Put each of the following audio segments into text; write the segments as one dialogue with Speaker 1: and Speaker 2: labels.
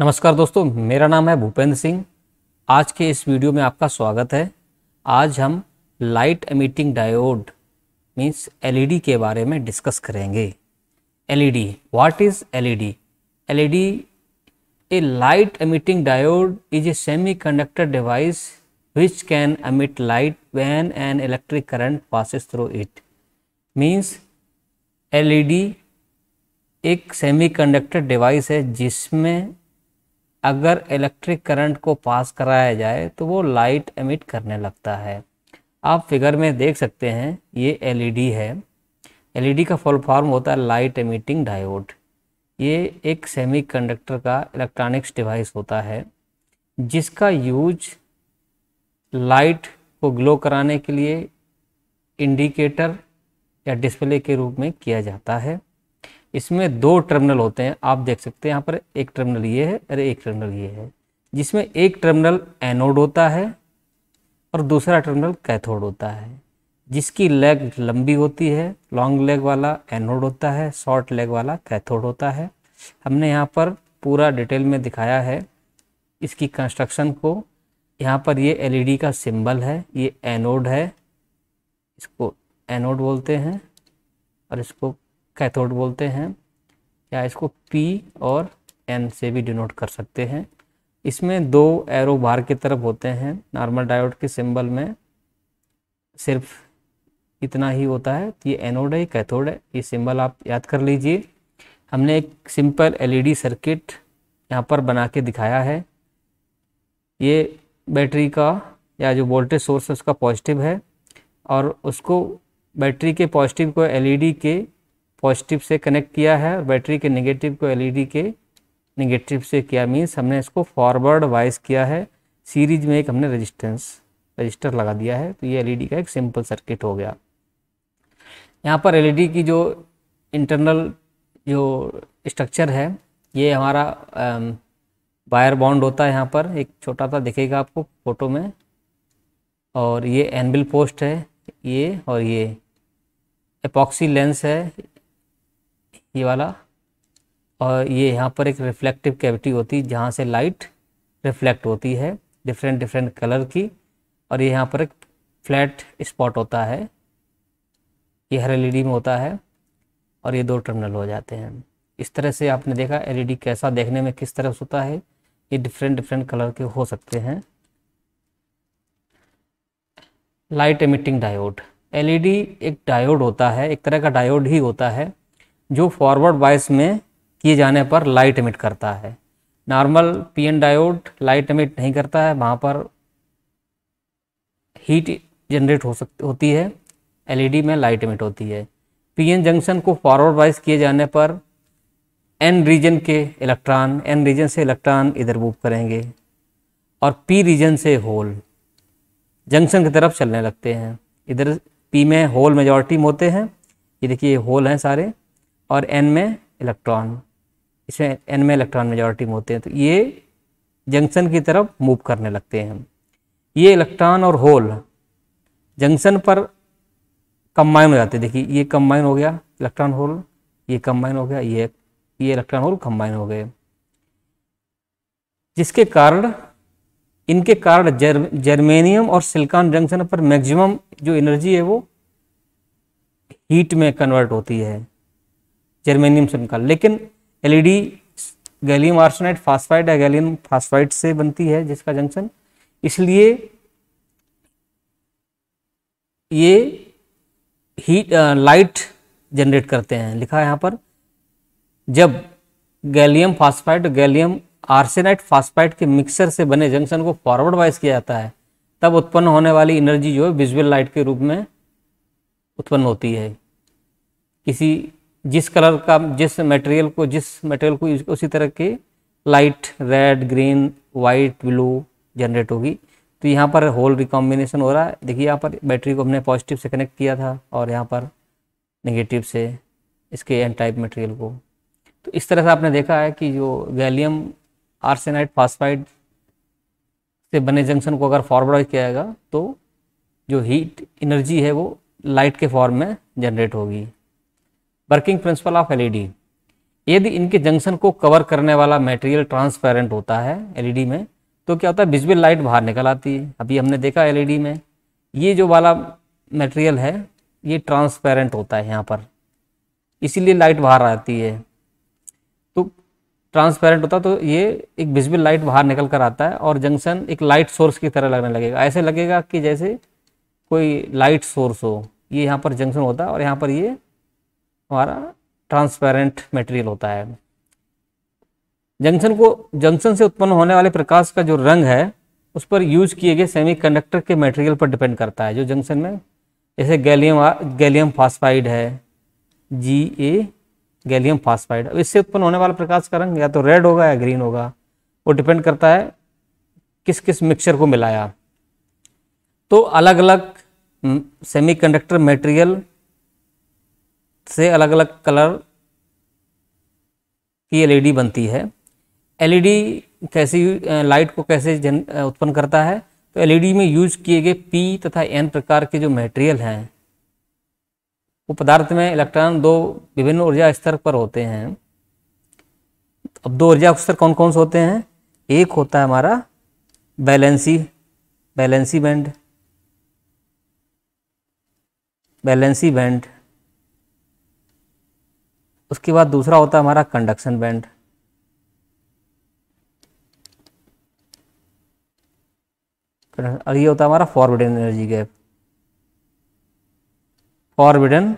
Speaker 1: नमस्कार दोस्तों मेरा नाम है भूपेंद्र सिंह आज के इस वीडियो में आपका स्वागत है आज हम light emitting diode means LED के बारे में डिस्कस करेंगे LED what is LED LED a light emitting diode is a semiconductor device which can emit light when an electric current passes through it means LED एक semiconductor device है जिसमें अगर electric current को पास कराया जाए तो वो लाइट एमिट करने लगता है आप फिगर में देख सकते हैं ये एलईडी है एलईडी का फुल फॉर्म होता है लाइट एमिटिंग डायोड ये एक सेमीकंडक्टर का इलेक्ट्रॉनिक्स डिवाइस होता है जिसका यूज लाइट को ग्लो कराने के लिए इंडिकेटर या डिस्प्ले के रूप में किया जाता है इसमें दो टर्मिनल होते हैं आप देख सकते हैं यहाँ पर एक टर्मिनल ये है और एक टर्मिनल ये है जिसमें एक टर्मिनल एनोड होता है और दूसरा टर्मिनल कैथोड होता है जिसकी लेग लंबी होती है लॉन्ग लेग वाला एनोड होता है शॉर्ट लेग वाला कैथोड होता है हमने यहाँ पर पूरा डिटेल में दिखाया है इसकी कंस्ट्रक्शन को यहाँ पर ये एलईडी e का सिंबल है ये एनोड है इसको एनोड बोलते हैं और इसको कैथोड बोलते हैं या इसको P और N से भी डिनोट कर सकते हैं इसमें दो एरो बाहर की तरफ होते हैं नॉर्मल डायोड के सिंबल में सिर्फ इतना ही होता है ये एनोड है कैथोड है ये सिंबल आप याद कर लीजिए हमने एक सिंपल एलईडी सर्किट यहाँ पर बना के दिखाया है ये बैटरी का या जो वोल्टेज सोर्स है उसका पॉजिटिव है और उसको बैटरी के पॉजिटिव को एलईडी e के पॉजिटिव से कनेक्ट किया है और बैटरी के नेगेटिव को एलईडी के नेगेटिव से किया मीन्स हमने इसको फॉरवर्ड वाइज किया है सीरीज में एक हमने रजिस्टेंस रजिस्टर लगा दिया है तो ये एल का एक सिंपल सर्किट हो गया यहाँ पर एल की जो इंटरनल जो स्ट्रक्चर है ये हमारा वायर um, बाउंड होता है यहाँ पर एक छोटा सा दिखेगा आपको फोटो में और ये एनबिल पोस्ट है ये और ये एपॉक्सी लेंस है ये वाला और ये यहाँ पर एक रिफ्लेक्टिव कैविटी होती है जहाँ से लाइट रिफ्लेक्ट होती है डिफरेंट डिफरेंट कलर की और ये यहाँ पर एक फ्लैट स्पॉट होता है ये हर एलईडी e में होता है और ये दो टर्मिनल हो जाते हैं इस तरह से आपने देखा एलईडी e कैसा देखने में किस तरह से होता है ये डिफरेंट डिफरेंट कलर के हो सकते हैं लाइट एमिटिंग डायोड एलईडी एक डायोड होता है एक तरह का डायोड ही होता है जो फॉरवर्ड बायस में किए जाने पर लाइट एमिट करता है normal PN diode light emit नहीं करता है वहाँ पर हीट जनरेट हो सकती होती है एलईडी e में लाइट एमिट होती है पीएन जंक्शन को फॉरवर्ड वाइज किए जाने पर एन रीजन के इलेक्ट्रॉन एन रीजन से इलेक्ट्रॉन इधर मूव करेंगे और पी रीजन से होल जंक्शन की तरफ चलने लगते हैं इधर पी में होल मेजॉरिटी में होते हैं ये देखिए होल हैं सारे और एन में इलेक्ट्रॉन इसमें एन में इलेक्ट्रॉन मेजोरिटी में होते हैं तो ये जंक्शन की तरफ मूव करने लगते हैं ये इलेक्ट्रॉन और होल जंक्शन पर कम्बाइन हो जाते हैं देखिए ये कम्बाइन हो गया इलेक्ट्रॉन होल ये कम्बाइन हो गया ये ये इलेक्ट्रॉन होल कम्बाइन हो गए जिसके कारण इनके कारण जर, जर्मेनियम और सिलिकॉन जंक्शन पर मैक्सिमम जो एनर्जी है वो हीट में कन्वर्ट होती है जर्मेनियम से निकाल लेकिन एलईडी गैलियम आर्सनाइड फास्फाइड या गैलियम फास्फाइड से बनती है जिसका जंक्शन इसलिए ये हीट लाइट जनरेट करते हैं लिखा है यहाँ पर जब gallium phosphide gallium arsenite phosphide के मिक्सर से बने जंक्शन को फॉरवर्ड वाइज किया जाता है तब उत्पन्न होने वाली एनर्जी जो है विजुअल लाइट के रूप में उत्पन्न होती है किसी जिस कलर का जिस मटेरियल को जिस मटेरियल को उसी तरह के light red green white blue generate होगी तो यहाँ पर होल रिकॉम्बिनेशन हो रहा है देखिए यहाँ पर बैटरी को हमने पॉजिटिव से कनेक्ट किया था और यहाँ पर नेगेटिव से इसके एन टाइप मटेरियल को तो इस तरह से आपने देखा है कि जो गैलियम आर्सेनाइट फास्फाइड से बने जंक्शन को अगर फॉरवर्ड किया जाएगा तो जो हीट एनर्जी है वो लाइट के फॉर्म में जनरेट होगी वर्किंग प्रिंसिपल ऑफ एलईडी यदि इनके जंक्शन को कवर करने वाला मटेरियल ट्रांसपेरेंट होता है एलईडी में तो क्या होता है बिजबिल लाइट बाहर निकल आती है अभी हमने देखा एलईडी में ये जो वाला मटेरियल है ये ट्रांसपेरेंट होता है यहाँ पर इसीलिए लाइट बाहर आती है तो ट्रांसपेरेंट होता तो ये एक बिजबिल लाइट बाहर निकल कर आता है और जंक्शन एक लाइट सोर्स की तरह लगने लगेगा ऐसे लगेगा कि जैसे कोई लाइट सोर्स हो ये यहाँ पर जंक्शन होता है और यहाँ पर ये हमारा ट्रांसपेरेंट मटेरियल होता है जंक्शन को जंक्शन से उत्पन्न होने वाले प्रकाश का जो रंग है उस पर यूज किए गए सेमीकंडक्टर के मटेरियल पर डिपेंड करता है जो जंक्शन में जैसे गैलियम गैलियम फास्फाइड है जी ए गैलियम फास्फाइड अब इससे उत्पन्न होने वाला प्रकाश का रंग या तो रेड होगा या ग्रीन होगा वो डिपेंड करता है किस किस मिक्सचर को मिलाया तो अलग अलग सेमीकंडक्टर मटेरियल से अलग अलग कलर की एलईडी e बनती है एलईडी e कैसी लाइट को कैसे जन उत्पन्न करता है तो एलईडी e में यूज किए गए पी तथा एन प्रकार के जो मटेरियल हैं वो पदार्थ में इलेक्ट्रॉन दो विभिन्न ऊर्जा स्तर पर होते हैं अब दो ऊर्जा स्तर कौन कौन से होते हैं एक होता है हमारा valence valence band valence band उसके बाद दूसरा होता है हमारा कंडक्शन बैंड और ये होता है हमारा forbidden energy gap forbidden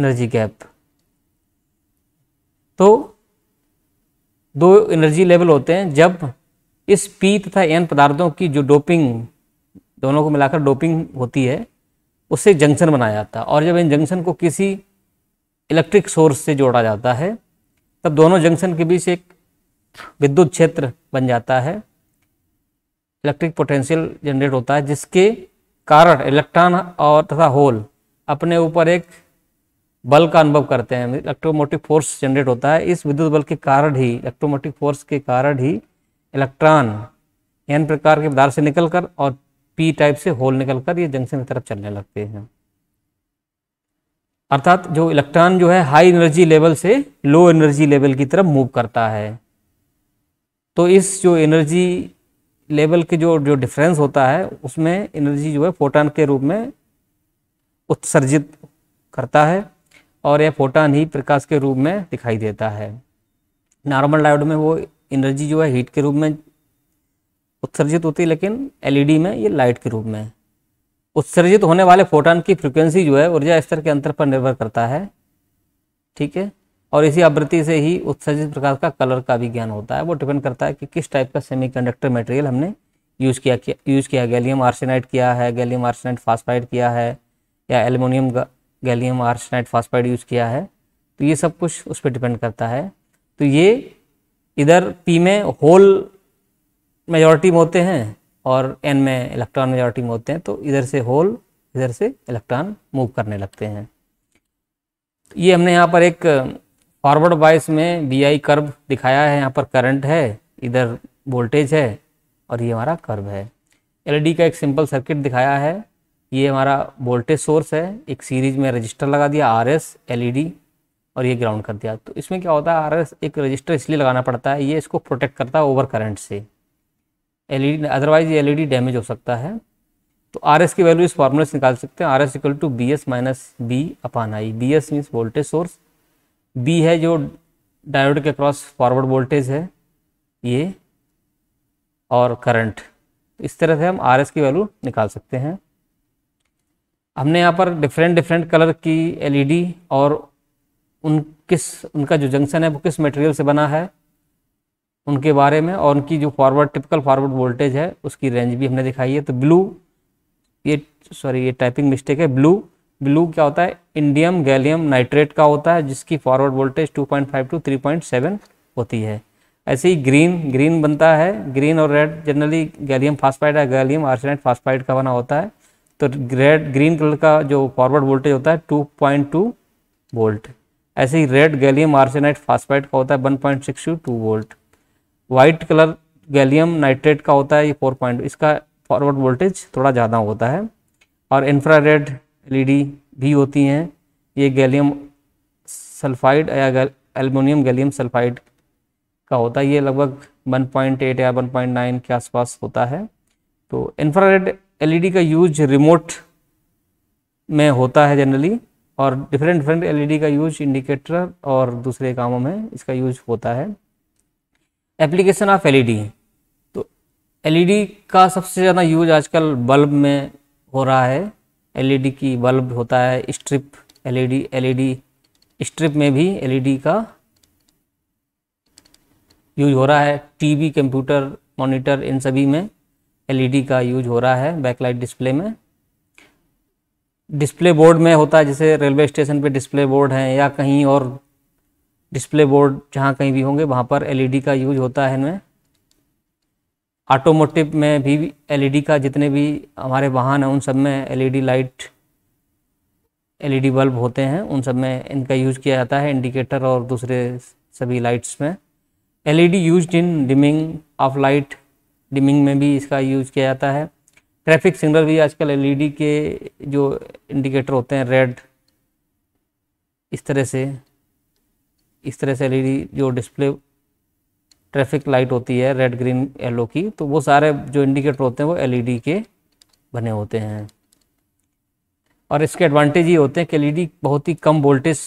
Speaker 1: energy gap तो दो एनर्जी लेवल होते हैं जब इस पी तथा एन पदार्थों की जो डोपिंग दोनों को मिलाकर डोपिंग होती है उससे जंक्शन बनाया जाता है और जब इन जंक्शन को किसी इलेक्ट्रिक सोर्स से जोड़ा जाता है तब दोनों जंक्शन के बीच एक विद्युत क्षेत्र बन जाता है इलेक्ट्रिक पोटेंशियल जनरेट होता है जिसके कारण इलेक्ट्रॉन और तथा होल अपने ऊपर एक बल का अनुभव करते हैं इलेक्ट्रोमोटिव फोर्स जनरेट होता है इस विद्युत बल के कारण ही इलेक्ट्रोमोटिव फोर्स के कारण ही इलेक्ट्रॉन एन प्रकार के पदार्थ से निकलकर और पी टाइप से होल निकलकर ये जंक्शन की तरफ चलने लगते हैं अर्थात जो इलेक्ट्रॉन जो है हाई एनर्जी लेवल से लो एनर्जी लेवल की तरफ मूव करता है तो इस जो एनर्जी लेवल के जो जो डिफरेंस होता है उसमें एनर्जी जो है फोटोन के रूप में उत्सर्जित करता है और यह फोटोन ही प्रकाश के रूप में दिखाई देता है नॉर्मल डायोड में वो एनर्जी जो है हीट के रूप में उत्सर्जित होती है लेकिन एलईडी e में ये लाइट के रूप में उत्सर्जित होने वाले फोटोन की फ्रिक्वेंसी जो है ऊर्जा स्तर के अंतर पर निर्भर करता है ठीक है और इसी आवृत्ति से ही उत्सर्जित प्रकाश का कलर का भी ज्ञान होता है वो डिपेंड करता है कि किस टाइप का सेमीकंडक्टर मटेरियल हमने यूज़ किया यूज़ किया गैलियम आर्सेनाइड किया है गैलियम आर्सेनाइड फास्फाइड किया है या aluminium gallium arsenide phosphide use किया है तो ये सब कुछ उस पर डिपेंड करता है तो ये इधर पी में होल मेजॉरिटी में होते हैं और एन में इलेक्ट्रॉन मेजॉरिटी में होते हैं तो इधर से होल इधर से इलेक्ट्रॉन मूव करने लगते हैं ये हमने यहाँ पर एक फॉरवर्ड बाइस में बी आई कर्व दिखाया है यहाँ पर करंट है इधर वोल्टेज है और ये हमारा कर्व है एलईडी का एक सिंपल सर्किट दिखाया है ये हमारा वोल्टेज सोर्स है एक सीरीज में रजिस्टर लगा दिया आर एस एल और ये ग्राउंड कर दिया तो इसमें क्या होता है आर एस एक रजिस्टर इसलिए लगाना पड़ता है ये इसको प्रोटेक्ट करता है ओवर करंट से एलईडी अदरवाइज ये एलईडी डैमेज हो सकता है तो आर एस की वैल्यू इस फॉर्मूले से निकाल सकते हैं R S equal to V S minus V upon I V S means voltage source V है जो डायोड के क्रॉस फॉरवर्ड वोल्टेज है ये और करंट इस तरह से हम आर एस की वैल्यू निकाल सकते हैं हमने यहाँ पर डिफरेंट डिफरेंट कलर की एलईडी e और उन किस उनका जो जंक्शन है वो किस मटेरियल से बना है उनके बारे में और उनकी जो फॉरवर्ड टिपिकल फॉरवर्ड वोल्टेज है उसकी रेंज भी हमने दिखाई है तो ब्लू ये सॉरी ये टाइपिंग मिस्टेक है ब्लू ब्लू क्या होता है इंडियम गैलियम नाइट्रेट का होता है जिसकी फॉरवर्ड वोल्टेज 2.5 टू 3.7 होती है ऐसे ही ग्रीन ग्रीन बनता है ग्रीन और रेड जनरली गैलियम फास्फाइड है गैलियम आर्सेनाइट फास्फाइड का बना होता है तो रेड ग्रीन कलर का जो फॉरवर्ड वोल्टेज होता है 2.2 वोल्ट ऐसे ही रेड गैलियम आर्सेनाइट फास्फाइड का होता है one two volt white colour gallium nitrate का होता है ये फोर पॉइंट इसका फॉरवर्ड वोल्टेज थोड़ा ज़्यादा होता है और इंफ्रारेड एलईडी भी होती हैं ये गैलियम सल्फाइड या एलमोनियम गैलियम सल्फाइड का होता है ये लगभग 1.8 या 1.9 के आसपास होता है तो इंफ्रारेड एलईडी का यूज रिमोट में होता है जनरली और डिफरेंट डिफरेंट एलईडी का यूज इंडिकेटर और दूसरे कामों में इसका यूज होता है एप्लीकेशन ऑफ एलईडी तो एलईडी का सबसे ज़्यादा यूज आजकल बल्ब में हो रहा है एलईडी की बल्ब होता है स्ट्रिप एलईडी एलईडी स्ट्रिप में भी एलईडी का यूज हो रहा है टीवी कंप्यूटर मॉनिटर इन सभी में एलईडी का यूज हो रहा है बैकलाइट डिस्प्ले में डिस्प्ले बोर्ड में होता है जैसे रेलवे स्टेशन पे डिस्प्ले बोर्ड हैं या कहीं और डिस्प्ले बोर्ड जहाँ कहीं भी होंगे वहाँ पर एलईडी e का यूज होता है इनमें ऑटोमोटिव में भी एलईडी e का जितने भी हमारे वाहन हैं उन सब में एलईडी लाइट एलईडी बल्ब होते हैं उन सब में इनका यूज किया जाता है इंडिकेटर और दूसरे सभी लाइट्स में LED used in dimming of light dimming में भी इसका यूज किया जाता है ट्रैफिक सिग्नल भी आजकल एल e के जो इंडिकेटर होते हैं रेड इस तरह से इस तरह से एलईडी जो डिस्प्ले ट्रैफिक लाइट होती है रेड ग्रीन येलो की तो वो सारे जो इंडिकेटर होते हैं वो एलईडी के बने होते हैं और इसके एडवांटेज ये होते हैं कि एलईडी बहुत ही कम वोल्टेज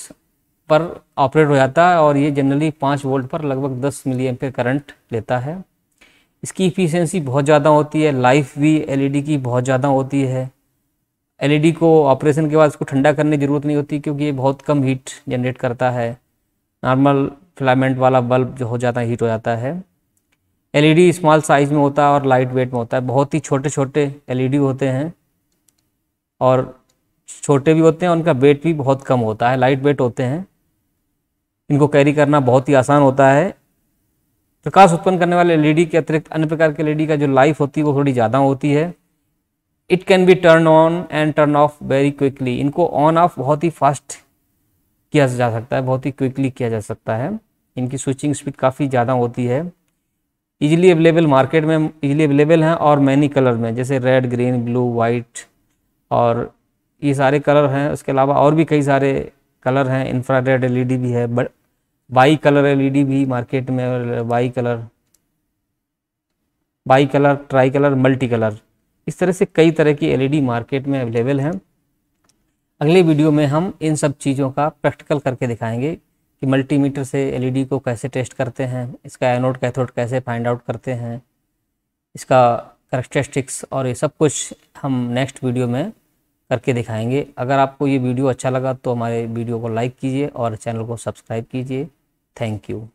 Speaker 1: पर ऑपरेट हो जाता है और ये जनरली पाँच वोल्ट पर लगभग दस मिली एम करंट लेता है इसकी इफ़िशेंसी बहुत ज़्यादा होती है लाइफ भी एल की बहुत ज़्यादा होती है एलईडी को ऑपरेशन के बाद इसको ठंडा करने की ज़रूरत नहीं होती क्योंकि ये बहुत कम हीट जनरेट करता है नॉर्मल फिलामेंट वाला बल्ब जो हो जाता है हीट हो जाता है एलईडी स्मॉल साइज में होता है और लाइट वेट में होता है बहुत ही छोटे छोटे एलईडी होते हैं और छोटे भी होते हैं उनका वेट भी बहुत कम होता है लाइट वेट होते हैं इनको कैरी करना बहुत ही आसान होता है प्रकाश उत्पन्न करने वाले एलईडी के अतिरिक्त अन्य प्रकार के एलईडी का जो लाइफ होती है वो थोड़ी ज़्यादा होती है it can be turn on and turn off very quickly इनको ऑन ऑफ बहुत ही फास्ट किया जा सकता है बहुत ही क्विकली किया जा सकता है इनकी स्विचिंग स्पीड काफ़ी ज़्यादा होती है इजीली अवेलेबल मार्केट में इजीली अवेलेबल हैं और मैनी कलर में जैसे रेड ग्रीन ब्लू वाइट और ये सारे कलर हैं उसके अलावा और भी कई सारे कलर हैं इंफ्रा रेड एल भी है बट बाई कलर एलईडी भी मार्केट में bi colour bi colour tri colour multi colour इस तरह से कई तरह की एलईडी मार्केट में अवेलेबल हैं अगले वीडियो में हम इन सब चीज़ों का प्रैक्टिकल करके दिखाएंगे कि मल्टीमीटर से एलईडी को कैसे टेस्ट करते हैं इसका एनोड कैथोड कैसे फाइंड आउट करते हैं इसका करेक्टरिस्टिक्स और ये सब कुछ हम नेक्स्ट वीडियो में करके दिखाएंगे अगर आपको ये वीडियो अच्छा लगा तो हमारे वीडियो को लाइक कीजिए और चैनल को सब्सक्राइब कीजिए थैंक यू